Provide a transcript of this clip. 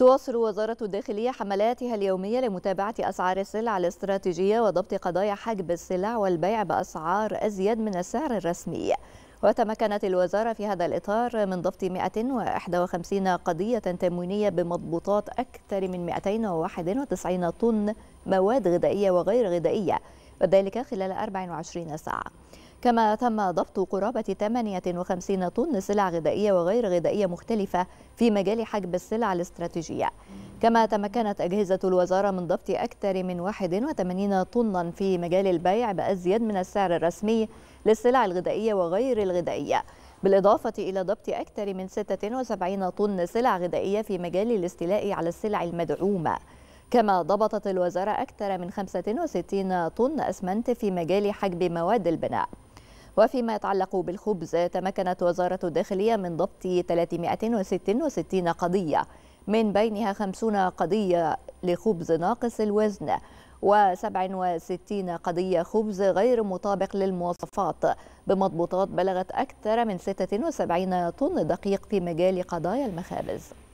تواصل وزارة الداخلية حملاتها اليومية لمتابعة أسعار السلع الاستراتيجية وضبط قضايا حجب السلع والبيع بأسعار أزيد من السعر الرسمي وتمكنت الوزارة في هذا الإطار من ضبط 151 قضية تموينية بمضبوطات أكثر من 291 طن مواد غذائية وغير غذائية وذلك خلال 24 ساعة كما تم ضبط قرابة 58 طن سلع غذائية وغير غذائية مختلفة في مجال حجب السلع الاستراتيجية كما تمكنت أجهزة الوزارة من ضبط أكثر من 81 طنا في مجال البيع بأزيد من السعر الرسمي للسلع الغذائية وغير الغذائية بالإضافة إلى ضبط أكثر من 76 طن سلع غذائية في مجال الاستيلاء على السلع المدعومة كما ضبطت الوزارة أكثر من 65 طن أسمنت في مجال حجب مواد البناء وفيما يتعلق بالخبز تمكنت وزارة الداخلية من ضبط 366 قضية من بينها 50 قضية لخبز ناقص الوزن و67 قضية خبز غير مطابق للمواصفات بمضبوطات بلغت أكثر من 76 طن دقيق في مجال قضايا المخابز